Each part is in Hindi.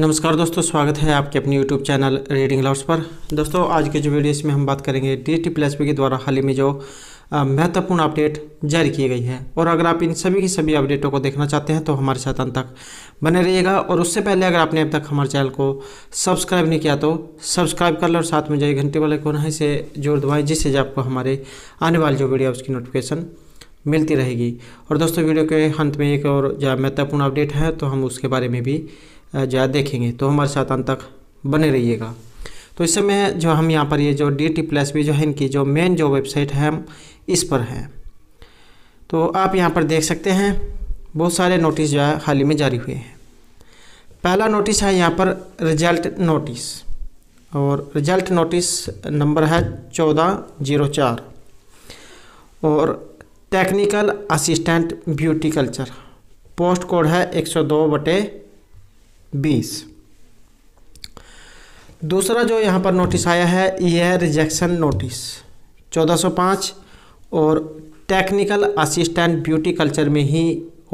नमस्कार दोस्तों स्वागत है आपके अपने YouTube चैनल रीडिंग लॉर्ड्स पर दोस्तों आज के जो वीडियो इसमें हम बात करेंगे डी टी प्लस के द्वारा हाल ही में जो महत्वपूर्ण अपडेट जारी की गई है और अगर आप इन सभी की सभी अपडेटों को देखना चाहते हैं तो हमारे साथ अंत तक बने रहिएगा और उससे पहले अगर आपने अब तक हमारे चैनल को सब्सक्राइब नहीं किया तो सब्सक्राइब कर लें और साथ में जो घंटे वाले कोना नहीं से जोड़ दवाएँ जिससे आपको हमारे आने वाली जो वीडियो उसकी नोटिफिकेशन मिलती रहेगी और दोस्तों वीडियो के अंत में एक और जो महत्वपूर्ण अपडेट है तो हम उसके बारे में भी जो है देखेंगे तो हमारे साथ अंत तक बने रहिएगा तो इस समय जो हम यहाँ पर ये जो डी टी प्लस भी जो है इनकी जो मेन जो वेबसाइट है हम इस पर हैं तो आप यहाँ पर देख सकते हैं बहुत सारे नोटिस जो है हाल ही में जारी हुए हैं पहला नोटिस है यहाँ पर रिजल्ट नोटिस और रिजल्ट नोटिस नंबर है चौदह जीरो चार और technical assistant beauty culture post code है एक सौ दो बटे बीस दूसरा जो यहाँ पर नोटिस आया है यह है रिजेक्शन नोटिस 1405 और टेक्निकल असिस्टेंट ब्यूटी कल्चर में ही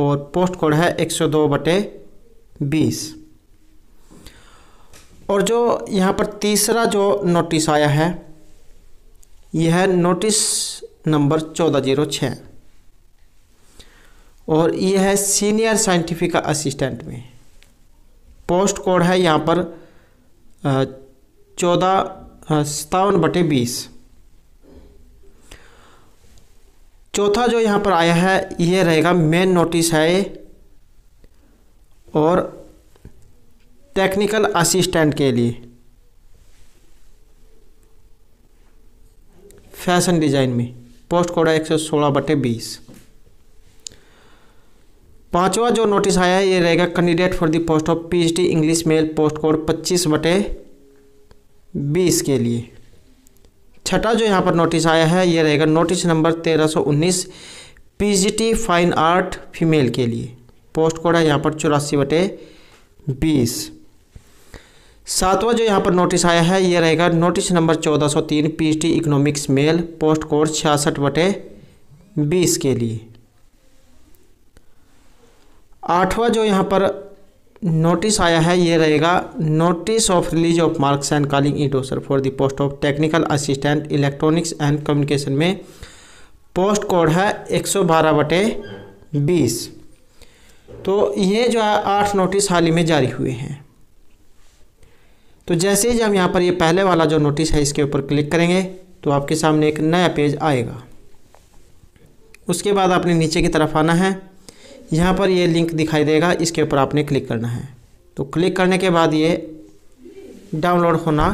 और पोस्ट कोड है 102 बटे बीस और जो यहाँ पर तीसरा जो नोटिस आया है यह है नोटिस नंबर चौदह जीरो छः और यह है सीनियर साइंटिफिक असिस्टेंट में पोस्ट कोड है यहाँ पर चौदह सतावन बटे बीस चौथा जो यहाँ पर आया है ये रहेगा मेन नोटिस है और टेक्निकल असिस्टेंट के लिए फैशन डिज़ाइन में पोस्ट कोड है एक सौ सोलह बटे बीस पांचवा जो नोटिस आया है ये रहेगा candidate for the post of PhD English male post code पच्चीस बटे बीस के लिए छठा जो यहाँ पर नोटिस आया है ये रहेगा नोटिस नंबर तेरह सौ उन्नीस फाइन आर्ट फीमेल के लिए पोस्ट कोड है यहाँ पर चौरासी बटे बीस सातवां जो यहाँ पर नोटिस आया है ये रहेगा नोटिस नंबर चौदह सौ तीन P economics male post code छियासठ बटे बीस के लिए आठवां जो यहाँ पर नोटिस आया है ये रहेगा notice of release of marks and calling e-dossier for the post of technical assistant electronics and communication में पोस्ट कोड है एक सौ बारह बटे बीस तो ये जो है आठ नोटिस हाल ही में जारी हुए हैं तो जैसे ही जब यहाँ पर ये पहले वाला जो नोटिस है इसके ऊपर क्लिक करेंगे तो आपके सामने एक नया पेज आएगा उसके बाद आपने नीचे की तरफ आना है यहाँ पर ये लिंक दिखाई देगा इसके ऊपर आपने क्लिक करना है तो क्लिक करने के बाद ये डाउनलोड होना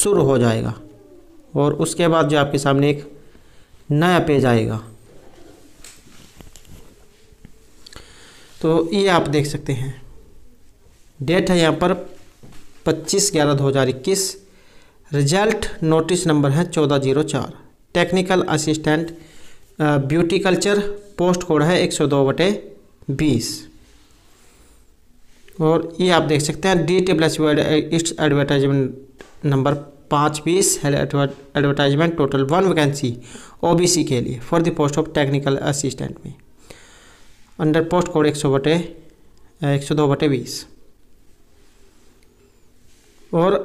शुरू हो जाएगा और उसके बाद जो आपके सामने एक नया पेज आएगा तो ये आप देख सकते हैं डेट है यहाँ पर 25 ग्यारह दो हज़ार इक्कीस रिजल्ट नोटिस नंबर है चौदह जीरो चार technical assistant beauty culture post code है एक सौ दो बटे बीस और ये आप देख सकते हैं the table it's advertisement number पाँच बीस advertisement total one vacancy OBC के लिए for the post of technical assistant में अंडर पोस्ट कोड एक सौ बटे uh, एक सौ दो बटे बीस और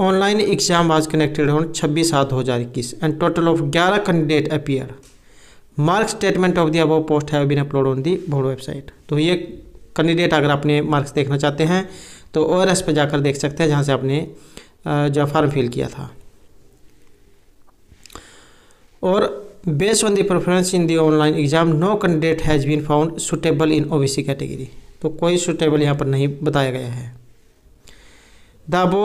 ऑनलाइन एग्जाम आज कनेक्टेड होने छब्बीस सात दो हज़ार इक्कीस एंड टोटल ऑफ ग्यारह candidate appear mark statement of the अब post have been upload on the board website तो ये कैंडिडेट अगर अपने मार्क्स देखना चाहते हैं तो ओ आर एस पर जाकर देख सकते हैं जहाँ से आपने जो फॉर्म फिल किया था और based on the preference in the online exam no candidate has been found suitable in O B C category तो कोई सुटेबल यहाँ पर नहीं बताया गया है the above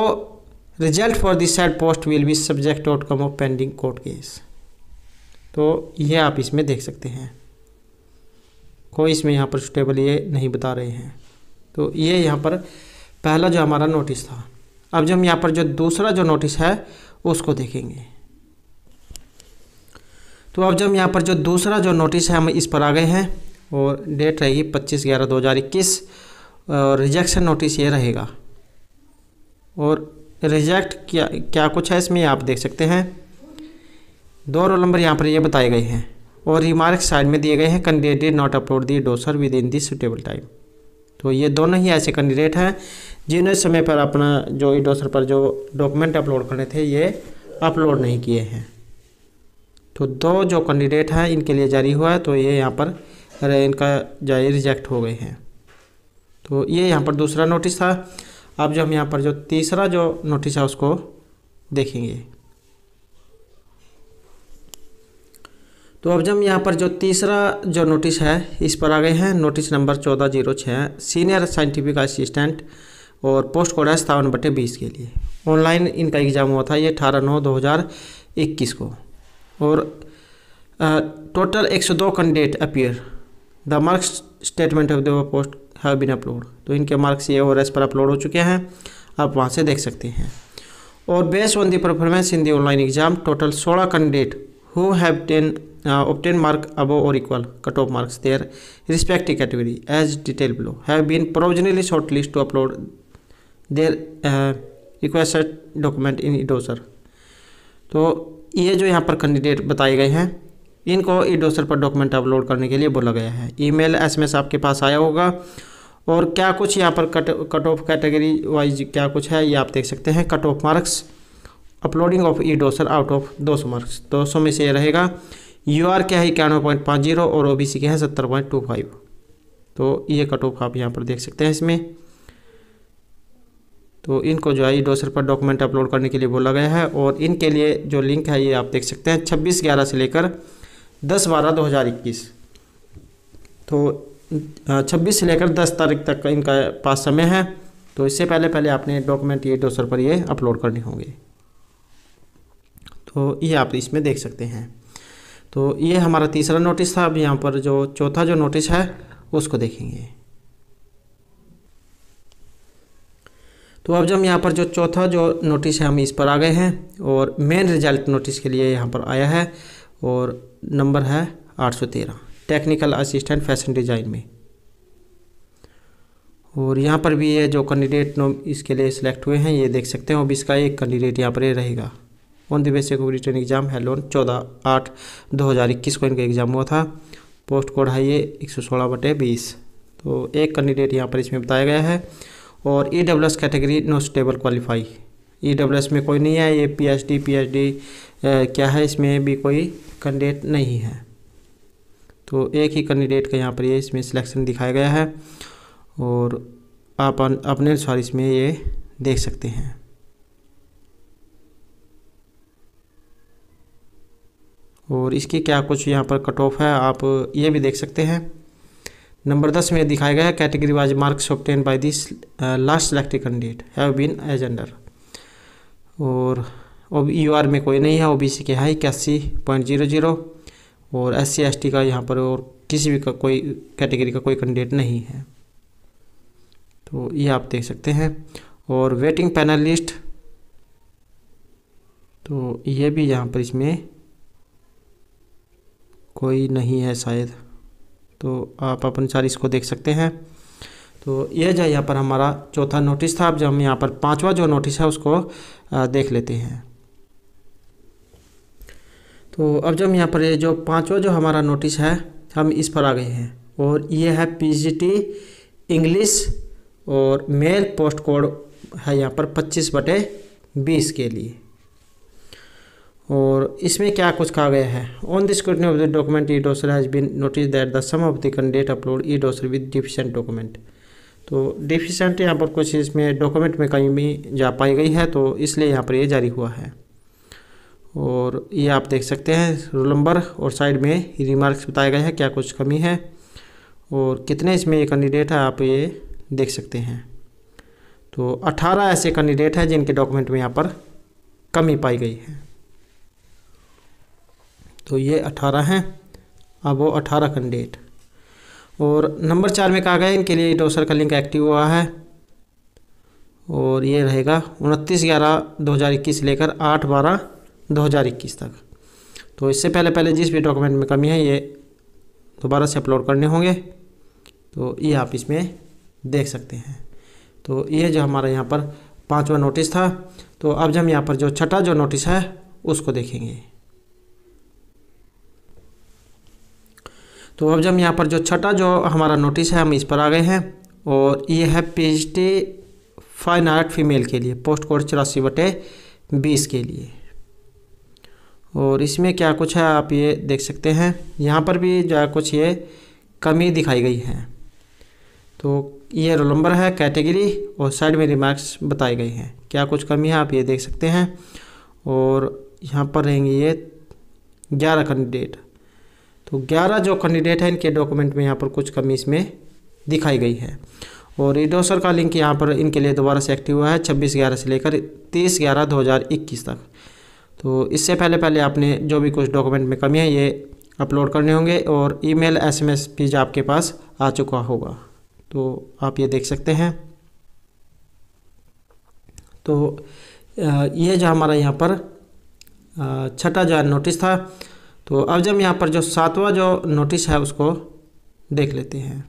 result for this set post will be subject outcome of pending court case तो ये आप इसमें देख सकते हैं कोई इसमें यहाँ पर सुटेबल ये नहीं बता रहे हैं तो ये यहाँ पर पहला जो हमारा नोटिस था अब जो हम यहाँ पर जो दूसरा जो नोटिस है उसको देखेंगे तो अब जब यहाँ पर जो दूसरा जो नोटिस है हम इस पर आ गए हैं और डेट रहेगी पच्चीस ग्यारह दो हज़ार इक्कीस और रिजेक्शन नोटिस ये रहेगा और रिजेक्ट क्या क्या कुछ है इसमें आप देख सकते हैं दो रोल नंबर यहाँ पर ये बताए गए हैं और रिमार्क साइड में दिए गए हैं candidate not upload the dossier within this suitable time तो ये दोनों ही ऐसे कैंडिडेट हैं जिन्हें समय पर अपना जो ई डोसर पर जो डॉक्यूमेंट अपलोड करने थे ये अपलोड नहीं किए हैं तो दो जो कैंडिडेट हैं इनके लिए जारी हुआ है तो ये यहाँ पर इनका जारी रिजेक्ट हो गए हैं तो ये यहाँ पर दूसरा नोटिस था अब जो हम यहाँ पर जो तीसरा जो नोटिस है उसको देखेंगे तो अब हम यहाँ पर जो तीसरा जो नोटिस है इस पर आ गए हैं नोटिस नंबर चौदह जीरो छः सीनियर साइंटिफिक असिस्टेंट और पोस्ट कोड है सतावन बटे बीस के लिए ऑनलाइन इनका एग्ज़ाम हुआ था ये अठारह नौ दो हज़ार इक्कीस को और आ, टोटल एक सौ दो candidate appear the marks statement of the post have been upload तो इनके मार्क्स ये और एस पर अपलोड हो चुके हैं आप वहाँ से देख सकते हैं और based on the performance in the online exam total सोलह candidate who have ten obtain mark above or equal cutoff marks their respective category as detailed below have been provisionally shortlisted to upload their uh, requested document in edoser तो ये जो यहाँ पर कैंडिडेट बताए गए हैं इनको ईडोसर पर डॉक्यूमेंट अपलोड करने के लिए बोला गया है ईमेल एसएमएस आपके पास आया होगा और क्या कुछ यहाँ पर cut cut off category wise क्या कुछ है ये आप देख सकते हैं cut off marks uploading of e dossier out of 200 marks 200 में से रहेगा यू आर क्या है इक्यानवे पॉइंट पाँच जीरो और ओ बी सी क्या है सत्तर पॉइंट टू फाइव तो ये कट ऑफ आप यहाँ पर देख सकते हैं इसमें तो इनको जो है ये डोसर पर डॉक्यूमेंट अपलोड करने के लिए बोला गया है और इनके लिए जो लिंक है ये आप देख सकते हैं छब्बीस ग्यारह से लेकर दस बारह दो हज़ार इक्कीस तो छब्बीस से लेकर दस तारीख तक का इनका पास समय है तो इससे पहले पहले आपने डॉक्यूमेंट ये डोसर पर ये अपलोड करने होंगे तो ये आप इसमें देख सकते हैं तो ये हमारा तीसरा नोटिस था अब यहाँ पर जो चौथा जो नोटिस है उसको देखेंगे तो अब जब यहाँ पर जो चौथा जो नोटिस है हम इस पर आ गए हैं और मेन रिजल्ट नोटिस के लिए यहाँ पर आया है और नंबर है 813 टेक्निकल असिस्टेंट फैशन डिज़ाइन में और यहाँ पर भी ये जो कैंडिडेट इसके लिए सिलेक्ट हुए हैं ये देख सकते हैं अब इसका एक कैंडिडेट यहाँ पर रहेगा वन दिव्य को रिटर्न एग्जाम है लोन चौदह आठ दो हज़ार इक्कीस को इनका एग्जाम हुआ था पोस्ट कोड है ये एक सौ सोलह बटे बीस तो एक कैंडिडेट यहाँ पर इसमें बताया गया है और E W S category no suitable qualify E W S में कोई नहीं है ये P H D P H D क्या है इसमें भी कोई कैंडिडेट नहीं है तो एक ही कैंडिडेट का यहाँ पर ये इसमें सिलेक्शन दिखाया गया है और आप अपने अनुसार इसमें ये देख सकते हैं और इसके क्या कुछ यहाँ पर कट ऑफ है आप ये भी देख सकते हैं नंबर दस में दिखाया गया है category wise marks obtain by this last selected candidate have been as under और यू आर e में कोई नहीं है ओ बी सी के है इक्यासी पॉइंट जीरो जीरो और एस सी एस टी का यहाँ पर और किसी भी का कोई कैटेगरी का कोई कैंडिडेट नहीं है तो ये आप देख सकते हैं और वेटिंग पैनल लिस्ट तो ये भी यहाँ पर इसमें कोई नहीं है शायद तो आप अपन सारी इसको देख सकते हैं तो यह जो यहाँ पर हमारा चौथा नोटिस था अब जो हम यहाँ पर पांचवा जो नोटिस है उसको देख लेते हैं तो अब जब यहाँ पर ये जो पांचवा जो हमारा नोटिस है हम इस पर आ गए हैं और यह है पीजीटी इंग्लिश और मेल पोस्ट कोड है यहाँ पर पच्चीस बटे बीस के लिए और इसमें क्या कुछ कहा गया है on the scrutiny of the document e dossier has been notice that the some of the candidate upload e dossier with deficient document तो डिफिशेंट यहाँ पर कुछ इसमें डॉक्यूमेंट में कहीं भी जा पाई गई है तो इसलिए यहाँ पर ये यह जारी हुआ है और ये आप देख सकते हैं रोल नंबर और साइड में रिमार्क्स बताए गए हैं क्या कुछ कमी है और कितने इसमें ये कैंडिडेट है आप ये देख सकते हैं तो 18 ऐसे कैंडिडेट हैं जिनके डॉक्यूमेंट में यहाँ पर कमी पाई गई है तो ये अठारह हैं अब वो अठारह कैंडिडेट और नंबर चार में कहा गया इनके लिए डोसर का लिंक एक्टिव हुआ है और ये रहेगा उनतीस ग्यारह दो हज़ार इक्कीस लेकर आठ बारह दो हज़ार इक्कीस तक तो इससे पहले पहले जिस भी डॉक्यूमेंट में कमी है ये दोबारा से अपलोड करने होंगे तो ये आप इसमें देख सकते हैं तो ये जो हमारा यहाँ पर पाँचवा नोटिस था तो अब हम यहाँ पर जो छठा जो नोटिस है उसको देखेंगे तो अब जब यहाँ पर जो छठा जो हमारा नोटिस है हम इस पर आ गए हैं और ये है पीएचडी फाइन आर्ट फीमेल के लिए पोस्ट कोड चौरासी बटे बीस के लिए और इसमें क्या कुछ है आप ये देख सकते हैं यहाँ पर भी जो है कुछ ये कमी दिखाई गई है तो ये रोल नंबर है कैटेगरी और साइड में रिमार्क्स बताए गए हैं क्या कुछ कमी है आप ये देख सकते हैं और यहाँ पर रहेंगे ये ग्यारह कैंडिडेट तो 11 जो कैंडिडेट हैं इनके डॉक्यूमेंट में यहाँ पर कुछ कमी इसमें दिखाई गई है और इडोसर का लिंक यहाँ पर इनके लिए दोबारा से एक्टिव हुआ है छब्बीस ग्यारह से लेकर तीस ग्यारह दो हज़ार इक्कीस तक तो इससे पहले पहले आपने जो भी कुछ डॉक्यूमेंट में कमी है ये अपलोड करने होंगे और ईमेल मेल भी आपके पास आ चुका होगा तो आप ये देख सकते हैं तो ये जो हमारा यहाँ पर छठा जो नोटिस था तो अब जब यहाँ पर जो सातवां जो नोटिस है उसको देख लेते हैं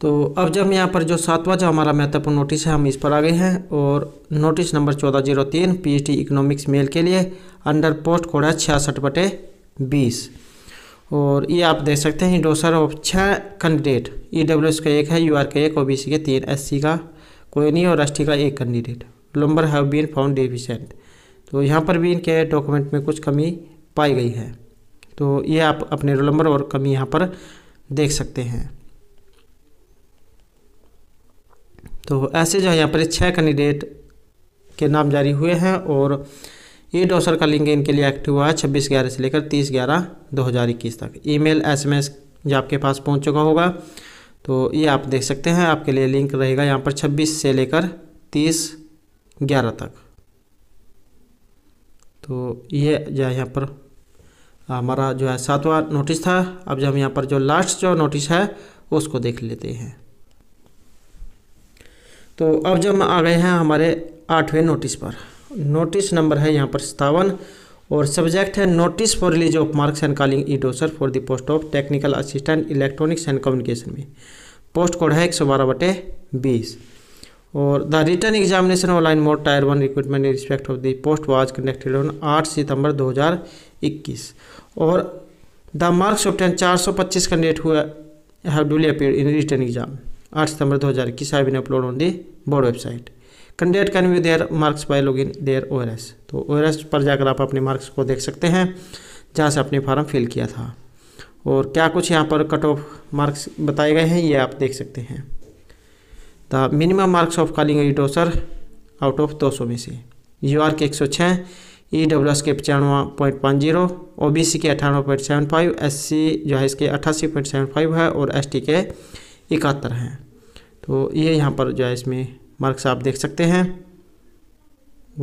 तो अब जब यहाँ पर जो सातवां जो हमारा महत्वपूर्ण नोटिस है हम इस पर आ गए हैं और नोटिस नंबर चौदह जीरो तीन पी इकोनॉमिक्स मेल के लिए अंडर पोस्ट कोड है छियासठ बटे बीस और ये आप देख सकते हैं डोसर ऑफ छः कैंडिडेट ई डब्ल्यू एस का एक है यू आर का एक ओ बी सी के तीन एस सी का कोई नहीं और एस टी का एक candidate number have been found deficient तो यहाँ पर भी इनके डॉक्यूमेंट में कुछ कमी पाई गई है तो ये आप अपने रोल नंबर और कमी यहाँ पर देख सकते हैं तो ऐसे जो है यहाँ पर छः कैंडिडेट के नाम जारी हुए हैं और ये डॉसर का लिंक इनके लिए एक्टिव हुआ है छब्बीस ग्यारह से लेकर तीस ग्यारह दो हज़ार इक्कीस तक ईमेल एसएमएस जो आपके पास पहुँच चुका होगा तो ये आप देख सकते हैं आपके लिए लिंक रहेगा यहाँ पर छब्बीस से लेकर तीस ग्यारह तक तो ये जो है यहाँ पर हमारा जो है सातवां नोटिस था अब जब हम यहाँ पर जो लास्ट जो नोटिस है उसको देख लेते हैं तो अब जब हम आ गए हैं हमारे आठवें नोटिस पर नोटिस नंबर है यहाँ पर सतावन और सब्जेक्ट है notice for release of marks and calling e dossier for the post of technical assistant electronics and communication में पोस्ट कोड है एक सौ बारह बटे बीस और the written examination online mode tier one recruitment in respect of the post was conducted on 8 सितंबर 2021 और द मार्क्स चार सौ पच्चीस candidate who have duly appear in written exam 8 सितंबर 2021 have bin upload on the board website candidate can view their marks by log in their ओ तो ओ पर जाकर आप अपने मार्क्स को देख सकते हैं जहाँ से आपने फॉर्म फिल किया था और क्या कुछ यहाँ पर कट ऑफ मार्क्स बताए गए हैं ये आप देख सकते हैं the minimum marks of calling e-dossier out of दो सौ में से यू आर के एक सौ छः ई डब्ल्यू एस के पचानवे पॉइंट पाँच जीरो ओ बी सी के अठानवे point seven five S C जो है इसके अट्ठासी पॉइंट सेवन फाइव है और एस टी के इकहत्तर हैं तो ये यहाँ पर जो है इसमें मार्क्स आप देख सकते हैं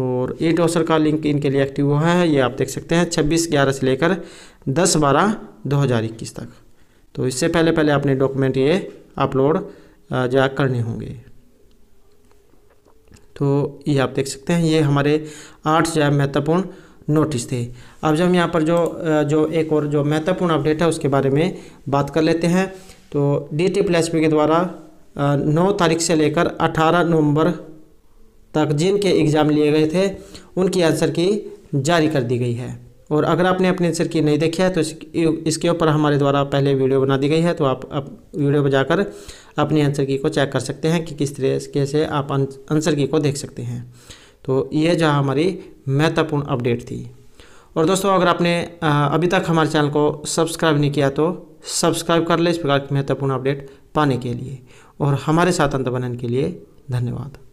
और ई e डोसर का लिंक इनके लिए एक्टिव हुआ है ये आप देख सकते हैं छब्बीस ग्यारह से लेकर दस बारह दो हज़ार इक्कीस तक तो इससे पहले पहले आपने डॉक्यूमेंट ये अपलोड जो करने होंगे तो ये आप देख सकते हैं ये हमारे आठ जो महत्वपूर्ण नोटिस थे अब जब हम यहाँ पर जो जो एक और जो महत्वपूर्ण अपडेट है उसके बारे में बात कर लेते हैं तो डी टी प्लस के द्वारा नौ तारीख से लेकर अठारह नवंबर तक जिनके एग्ज़ाम लिए गए थे उनकी आंसर की जारी कर दी गई है और अगर आपने अपने आंसर की नहीं देखी है तो इसके ऊपर हमारे द्वारा पहले वीडियो बना दी गई है तो आप, अब वीडियो पर जाकर अपने आंसर की को चेक कर सकते हैं कि किस तरीके से आप अं, आंसर की को देख सकते हैं तो यह जो हमारी महत्वपूर्ण अपडेट थी और दोस्तों अगर आपने अभी तक हमारे चैनल को सब्सक्राइब नहीं किया तो सब्सक्राइब कर ले इस प्रकार की महत्वपूर्ण अपडेट पाने के लिए और हमारे साथ अंत बनने के लिए धन्यवाद